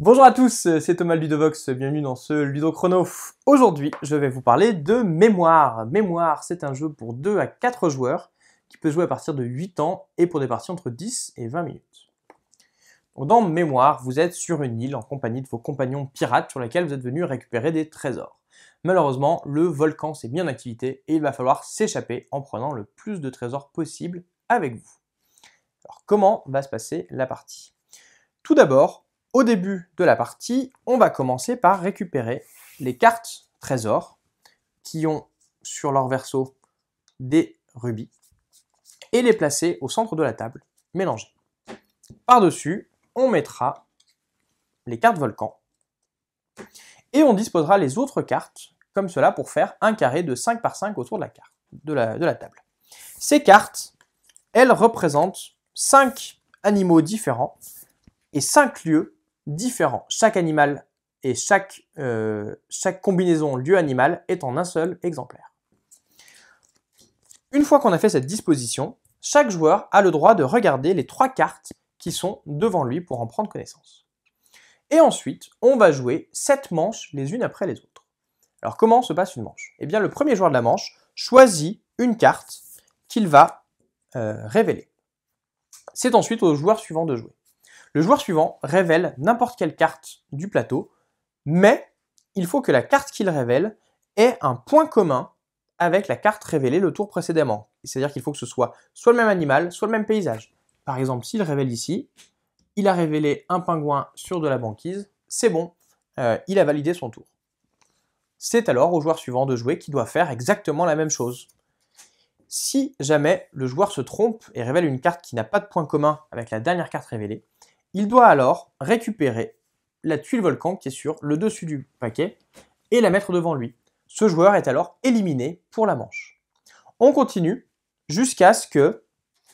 Bonjour à tous, c'est Thomas Ludovox, bienvenue dans ce Ludo Chrono. Aujourd'hui, je vais vous parler de Mémoire. Mémoire, c'est un jeu pour 2 à 4 joueurs qui peut jouer à partir de 8 ans et pour des parties entre 10 et 20 minutes. dans Mémoire, vous êtes sur une île en compagnie de vos compagnons pirates sur laquelle vous êtes venu récupérer des trésors. Malheureusement, le volcan s'est mis en activité et il va falloir s'échapper en prenant le plus de trésors possible avec vous. Alors comment va se passer la partie Tout d'abord, au début de la partie, on va commencer par récupérer les cartes trésors qui ont sur leur verso des rubis et les placer au centre de la table, mélangées. Par-dessus, on mettra les cartes volcans et on disposera les autres cartes comme cela pour faire un carré de 5 par 5 autour de la, carte, de la, de la table. Ces cartes, elles représentent 5 animaux différents et 5 lieux différents. Chaque animal et chaque, euh, combinaison lieu-animal est en un seul exemplaire. Une fois qu'on a fait cette disposition, chaque joueur a le droit de regarder les trois cartes qui sont devant lui pour en prendre connaissance. Et ensuite, on va jouer sept manches les unes après les autres. Alors comment se passe une manche Eh bien le premier joueur de la manche choisit une carte qu'il va euh, révéler. C'est ensuite au joueur suivant de jouer. Le joueur suivant révèle n'importe quelle carte du plateau, mais il faut que la carte qu'il révèle ait un point commun avec la carte révélée le tour précédemment. C'est-à-dire qu'il faut que ce soit soit le même animal, soit le même paysage. Par exemple, s'il révèle ici, il a révélé un pingouin sur de la banquise, c'est bon, euh, il a validé son tour. C'est alors au joueur suivant de jouer qui doit faire exactement la même chose. Si jamais le joueur se trompe et révèle une carte qui n'a pas de point commun avec la dernière carte révélée, il doit alors récupérer la tuile volcan qui est sur le dessus du paquet et la mettre devant lui. Ce joueur est alors éliminé pour la manche. On continue jusqu'à ce que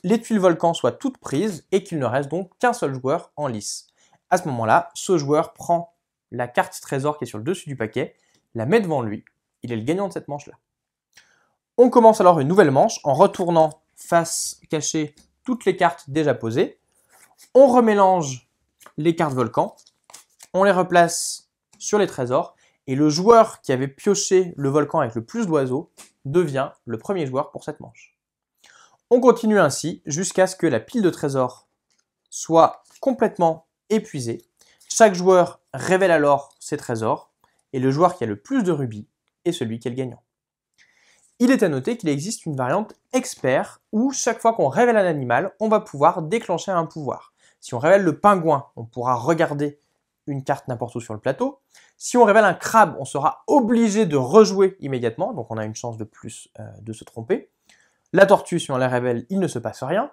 les tuiles volcan soient toutes prises et qu'il ne reste donc qu'un seul joueur en lice. À ce moment-là, ce joueur prend la carte trésor qui est sur le dessus du paquet, la met devant lui, il est le gagnant de cette manche-là. On commence alors une nouvelle manche en retournant face cachée toutes les cartes déjà posées on remélange les cartes volcan, on les replace sur les trésors, et le joueur qui avait pioché le volcan avec le plus d'oiseaux devient le premier joueur pour cette manche. On continue ainsi jusqu'à ce que la pile de trésors soit complètement épuisée. Chaque joueur révèle alors ses trésors, et le joueur qui a le plus de rubis est celui qui est le gagnant. Il est à noter qu'il existe une variante expert où chaque fois qu'on révèle un animal, on va pouvoir déclencher un pouvoir. Si on révèle le pingouin, on pourra regarder une carte n'importe où sur le plateau. Si on révèle un crabe, on sera obligé de rejouer immédiatement, donc on a une chance de plus euh, de se tromper. La tortue, si on la révèle, il ne se passe rien.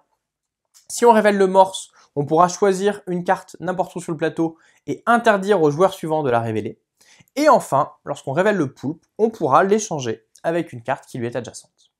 Si on révèle le morse, on pourra choisir une carte n'importe où sur le plateau et interdire au joueur suivant de la révéler. Et enfin, lorsqu'on révèle le poulpe, on pourra l'échanger avec une carte qui lui est adjacente.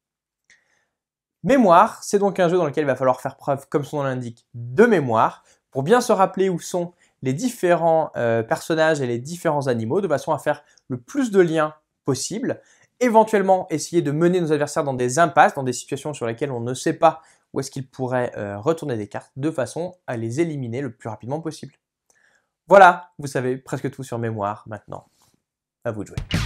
Mémoire, c'est donc un jeu dans lequel il va falloir faire preuve, comme son nom l'indique, de mémoire pour bien se rappeler où sont les différents euh, personnages et les différents animaux de façon à faire le plus de liens possible, éventuellement essayer de mener nos adversaires dans des impasses, dans des situations sur lesquelles on ne sait pas où est-ce qu'ils pourraient euh, retourner des cartes, de façon à les éliminer le plus rapidement possible. Voilà, vous savez presque tout sur mémoire maintenant. À vous de jouer.